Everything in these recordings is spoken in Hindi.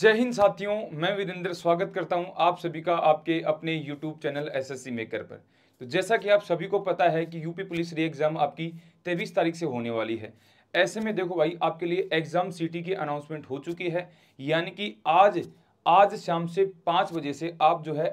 जय हिंद साथियों मैं वीरेंद्र स्वागत करता हूं आप सभी का आपके अपने यूट्यूब चैनल एसएससी मेकर पर तो जैसा कि आप सभी को पता है कि यूपी पुलिस री एग्ज़ाम आपकी तेईस तारीख से होने वाली है ऐसे में देखो भाई आपके लिए एग्ज़ाम सिटी की अनाउंसमेंट हो चुकी है यानी कि आज आज शाम से पाँच बजे से आप जो है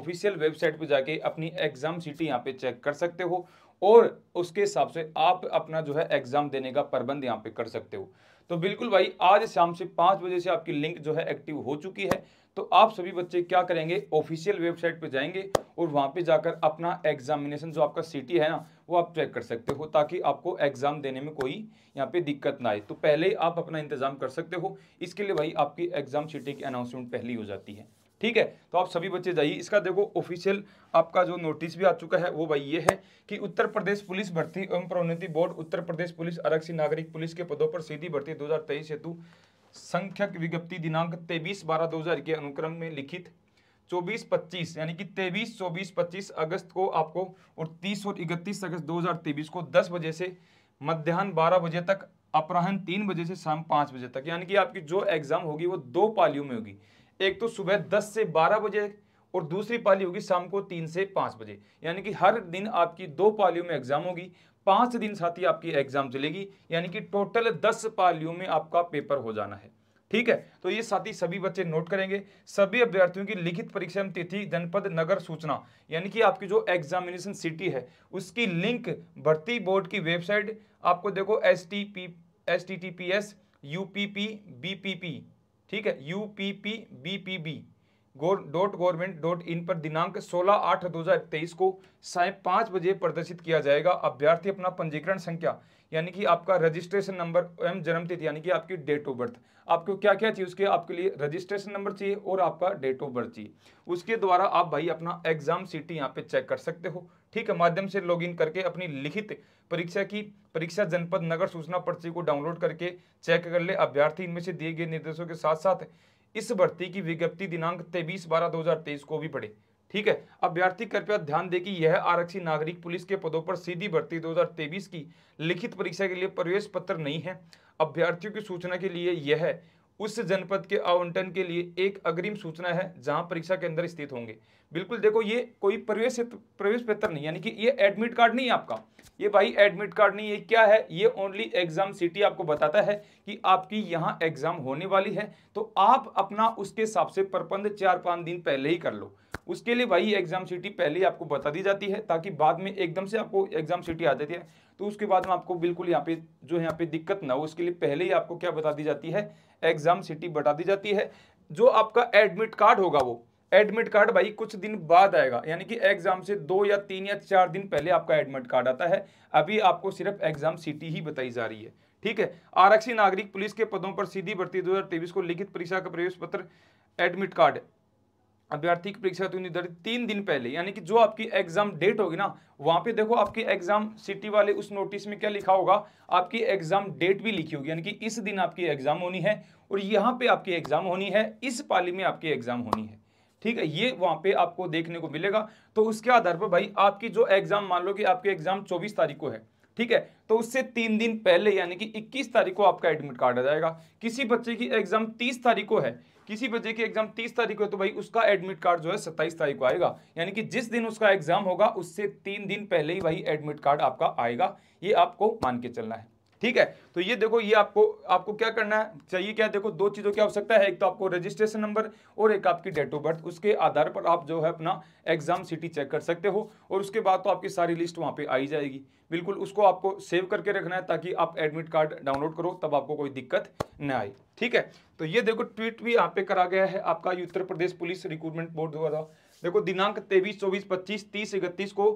ऑफिशियल वेबसाइट पर जाके अपनी एग्ज़ाम सिटी यहाँ पे चेक कर सकते हो और उसके हिसाब से आप अपना जो है एग्ज़ाम देने का प्रबंध यहाँ पे कर सकते हो तो बिल्कुल भाई आज शाम से पाँच बजे से आपकी लिंक जो है एक्टिव हो चुकी है तो आप सभी बच्चे क्या करेंगे ऑफिशियल वेबसाइट पे जाएंगे और वहाँ पे जाकर अपना एग्जामिनेशन जो आपका सिटी है ना वो आप चेक कर सकते हो ताकि आपको एग्ज़ाम देने में कोई यहाँ पे दिक्कत ना आए तो पहले आप अपना इंतज़ाम कर सकते हो इसके लिए भाई आपकी एग्ज़ाम सिटी की अनाउंसमेंट पहले ही हो जाती है ठीक है तो आप सभी बच्चे जाइए इसका देखो ऑफिशियल आपका जो नोटिस भी आ चुका है वो भाई ये है कि उत्तर प्रदेश पुलिस भर्ती एवं प्रोन्नति बोर्ड उत्तर प्रदेश पुलिस आरक्षी नागरिक पुलिस के पदों पर सीधी भर्ती 2023 हेतु संख्यक विज्ञप्ति दिनांक तेईस बारह दो के अनुक्रम में लिखित चौबीस पच्चीस यानी कि तेईस चौबीस पच्चीस अगस्त को आपको और तीस और इकतीस अगस्त 2023 को दस बजे से मध्यान्ह बारह बजे तक अपराहन तीन बजे से शाम पाँच बजे तक यानी कि आपकी जो एग्ज़ाम होगी वो दो पालियों में होगी एक तो सुबह दस से बारह बजे और दूसरी पाली होगी शाम को तीन से पाँच बजे यानी कि हर दिन आपकी दो पालियों में एग्जाम होगी पाँच दिन साथ ही आपकी एग्जाम चलेगी यानी कि टोटल दस पालियों में आपका पेपर हो जाना है ठीक है तो ये साथी सभी बच्चे नोट करेंगे सभी अभ्यर्थियों की लिखित परीक्षा में तिथि जनपद नगर सूचना यानी कि आपकी जो एग्जामिनेशन सिटी है उसकी लिंक भर्ती बोर्ड की वेबसाइट आपको देखो S T P S T T P S U P P B P P ठीक है U P P B P B dot government dot in पर दिनांक 16 आठ 2023 को साय पाँच बजे प्रदर्शित किया जाएगा अभ्यर्थी अपना पंजीकरण संख्या यानी कि आपका रजिस्ट्रेशन नंबर एवं जन्मतिथि यानी कि आपकी डेट ऑफ बर्थ आपको क्या क्या चाहिए उसके आपके लिए रजिस्ट्रेशन नंबर चाहिए और आपका डेट ऑफ बर्थ चाहिए उसके द्वारा आप भाई अपना एग्जाम सीटी यहाँ पे चेक कर सकते हो ठीक है माध्यम से लॉगिन करके अपनी लिखित परीक्षा की परीक्षा जनपद नगर सूचना पर्ची को डाउनलोड करके चेक कर ले अभ्यर्थी इनमें से दिए गए निर्देशों के साथ साथ इस भर्ती की विज्ञप्ति दिनांक तेईस बारह दो को भी पढ़े ठीक है अभ्यर्थी कृपया ध्यान दें कि यह आरक्षी नागरिक पुलिस के पदों पर सीधी भर्ती 2023 की लिखित परीक्षा के लिए प्रवेश पत्र नहीं है अभ्यर्थियों की सूचना के लिए यह उस जनपद के आवंटन के लिए एक अग्रिम सूचना है जहां परीक्षा केंद्र स्थित होंगे बिल्कुल देखो ये कोई प्रवेश प्रवेश पत्र नहीं यानी कि ये एडमिट कार्ड नहीं है आपका ये भाई एडमिट कार्ड नहीं है क्या है ये ओनली एग्जाम सिटी आपको बताता है कि आपकी यहाँ एग्जाम होने वाली है तो आप अपना उसके हिसाब से प्रबंध चार पाँच दिन पहले ही कर लो उसके लिए भाई एग्जाम सिटी पहले आपको बता दी जाती है ताकि बाद में एकदम से आपको एग्जाम सिटी आ जाती है तो उसके बाद में आपको बिल्कुल यहाँ पे जो यहाँ पे दिक्कत ना हो उसके लिए पहले ही आपको क्या बता दी जाती है एग्जाम सिटी बता दी जाती है जो आपका एडमिट कार्ड होगा वो एडमिट कार्ड भाई कुछ दिन बाद आएगा यानी कि एग्जाम से दो या तीन या चार दिन पहले आपका एडमिट कार्ड आता है अभी आपको सिर्फ एग्जाम सिटी ही बताई जा रही है ठीक है आरक्षी नागरिक पुलिस के पदों पर सीधी भर्ती 2023 को लिखित परीक्षा का प्रवेश पत्र एडमिट कार्ड अभ्यर्थी की परीक्षा होती निर्धारित तीन दिन पहले यानी कि जो आपकी एग्जाम डेट होगी ना वहां पे देखो आपकी एग्जाम सिटी वाले उस नोटिस में क्या लिखा होगा आपकी एग्जाम डेट भी लिखी होगी यानी कि इस दिन आपकी एग्जाम होनी है और यहाँ पे आपकी एग्जाम होनी है इस पाली में आपकी एग्जाम होनी है ठीक है ये वहां पे आपको देखने को मिलेगा तो उसके आधार पर भाई आपकी जो एग्जाम मान लो कि आपकी एग्जाम चौबीस तारीख को है ठीक है तो उससे तीन दिन पहले यानी कि 21 तारीख को आपका एडमिट कार्ड आ जाएगा किसी बच्चे की एग्जाम 30 तारीख को है किसी बच्चे की एग्जाम 30 तारीख को है तो भाई उसका एडमिट कार्ड जो है 27 तारीख को आएगा यानी कि जिस दिन उसका एग्जाम होगा उससे तीन दिन पहले ही भाई एडमिट कार्ड आपका आएगा ये आपको मान के चलना है ठीक है तो ये देखो ये आपको आपको क्या करना है चाहिए क्या देखो दो चीज़ों की आवश्यकता है एक तो आपको रजिस्ट्रेशन नंबर और एक आपकी डेट ऑफ बर्थ उसके आधार पर आप जो है अपना एग्जाम सिटी चेक कर सकते हो और उसके बाद तो आपकी सारी लिस्ट वहां पे आई जाएगी बिल्कुल उसको आपको सेव करके रखना है ताकि आप एडमिट कार्ड डाउनलोड करो तब आपको कोई दिक्कत न आए ठीक है तो ये देखो ट्वीट भी यहाँ पे करा गया है आपका Uttar Pradesh police recruitment board द्वारा देखो दिनांक तेईस चौबीस पच्चीस तीस इकतीस को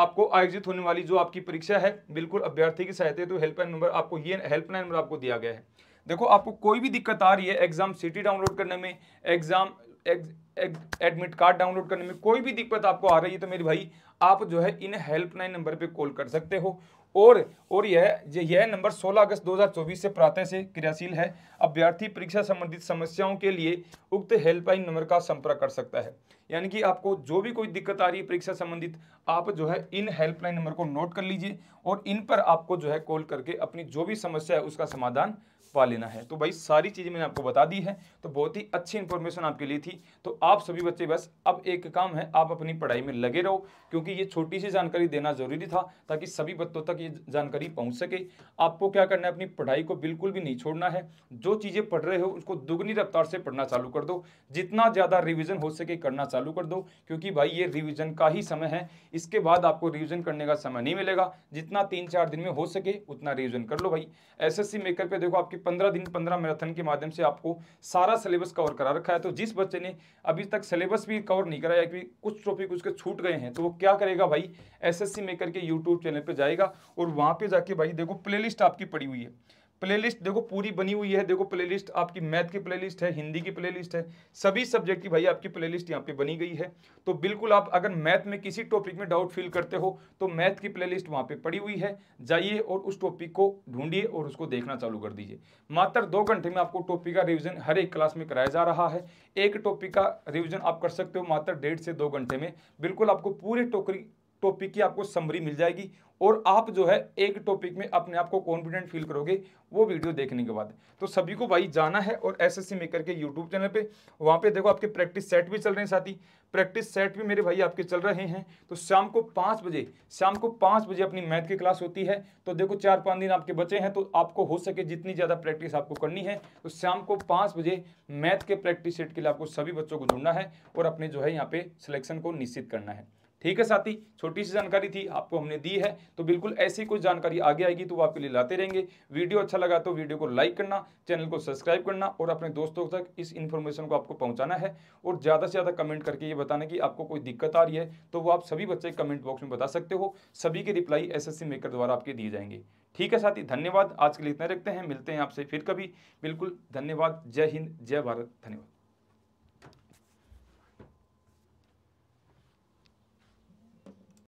आपको आयोजित होने वाली जो आपकी परीक्षा है बिल्कुल अभ्यर्थी की सहायता तो हेल्पलाइन नंबर आपको ये हेल्पलाइन नंबर आपको दिया गया है देखो आपको कोई भी दिक्कत आ रही है एग्जाम सिटी डाउनलोड करने में एग्जाम एडमिट कार्ड डाउनलोड करने में कोई भी दिक्कत आपको आ रही है तो मेरे भाई आप जो है इन हेल्पलाइन नंबर पे कॉल कर सकते हो और और यह यह नंबर 16 अगस्त 2024 से प्रातः से क्रियाशील है अभ्यर्थी परीक्षा संबंधित समस्याओं के लिए उक्त हेल्पलाइन नंबर का संपर्क कर सकता है यानी कि आपको जो भी कोई दिक्कत आ रही है परीक्षा संबंधित आप जो है इन हेल्पलाइन नंबर को नोट कर लीजिए और इन पर आपको जो है कॉल करके अपनी जो भी समस्या है उसका समाधान पा लेना है तो भाई सारी चीज़ें मैंने आपको बता दी है तो बहुत ही अच्छी इन्फॉर्मेशन आपके लिए थी तो आप सभी बच्चे बस अब एक काम है आप अपनी पढ़ाई में लगे रहो क्योंकि ये छोटी सी जानकारी देना ज़रूरी था ताकि सभी बच्चों तक ये जानकारी पहुँच सके आपको क्या करना है अपनी पढ़ाई को बिल्कुल भी नहीं छोड़ना है जो चीज़ें पढ़ रहे हो उसको दुगनी रफ्तार से पढ़ना चालू कर दो जितना ज़्यादा रिविज़न हो सके करना चालू कर दो क्योंकि भाई ये रिविज़न का ही समय है इसके बाद आपको रिविज़न करने का समय नहीं मिलेगा जितना तीन चार दिन में हो सके उतना रिविज़न कर लो भाई एस मेकर पे देखो आपकी पंद्रह दिन पंद्रह मैराथन के माध्यम से आपको सारा सिलेबस कवर करा रखा है तो जिस बच्चे ने अभी तक सिलेबस भी कवर नहीं कराया कि कुछ टॉपिक उसके छूट गए हैं तो वो क्या करेगा भाई एसएससी मेकर के यूट्यूब चैनल पर जाएगा और वहाँ पर जाके भाई देखो प्लेलिस्ट आपकी पड़ी हुई है प्लेलिस्ट देखो पूरी बनी हुई है देखो प्लेलिस्ट आपकी मैथ की प्लेलिस्ट है हिंदी की प्लेलिस्ट है सभी सब्जेक्ट की भाई आपकी प्लेलिस्ट यहाँ पे बनी गई है तो बिल्कुल आप अगर मैथ में किसी टॉपिक में डाउट फील करते हो तो मैथ की प्लेलिस्ट वहाँ पे पड़ी हुई है जाइए और उस टॉपिक को ढूंढिए और उसको देखना चालू कर दीजिए मात्र दो घंटे में आपको टॉपिक का रिविजन हर एक क्लास में कराया जा रहा है एक टॉपिक का रिविजन आप कर सकते हो मात्र डेढ़ से दो घंटे में बिल्कुल आपको पूरी टोकरी टॉपिक की आपको समरी मिल जाएगी और आप जो है एक टॉपिक में अपने आप को कॉन्फिडेंट फील करोगे वो वीडियो देखने के बाद तो सभी को भाई जाना है और एस एस सी मेकर के यूट्यूब चैनल पे वहाँ पे देखो आपके प्रैक्टिस सेट भी चल रहे हैं साथी प्रैक्टिस सेट भी मेरे भाई आपके चल रहे हैं तो शाम को पाँच बजे शाम को पाँच बजे अपनी मैथ की क्लास होती है तो देखो चार पाँच दिन आपके बचे हैं तो आपको हो सके जितनी ज़्यादा प्रैक्टिस आपको करनी है तो शाम को पाँच बजे मैथ के प्रैक्टिस सेट के लिए आपको सभी बच्चों को जुड़ना है और अपने जो है यहाँ पे सिलेक्शन को निश्चित करना है ठीक है साथी छोटी सी जानकारी थी आपको हमने दी है तो बिल्कुल ऐसी कुछ जानकारी आगे आएगी तो वो आपके लिए लाते रहेंगे वीडियो अच्छा लगा तो वीडियो को लाइक करना चैनल को सब्सक्राइब करना और अपने दोस्तों तक इस इन्फॉर्मेशन को आपको पहुंचाना है और ज़्यादा से ज़्यादा कमेंट करके ये बताना कि आपको कोई दिक्कत आ रही है तो वो आप सभी बच्चे कमेंट बॉक्स में बता सकते हो सभी के रिप्लाई एस मेकर द्वारा आपके दिए जाएंगे ठीक है साथी धन्यवाद आज के लिए इतना रखते हैं मिलते हैं आपसे फिर कभी बिल्कुल धन्यवाद जय हिंद जय भारत धन्यवाद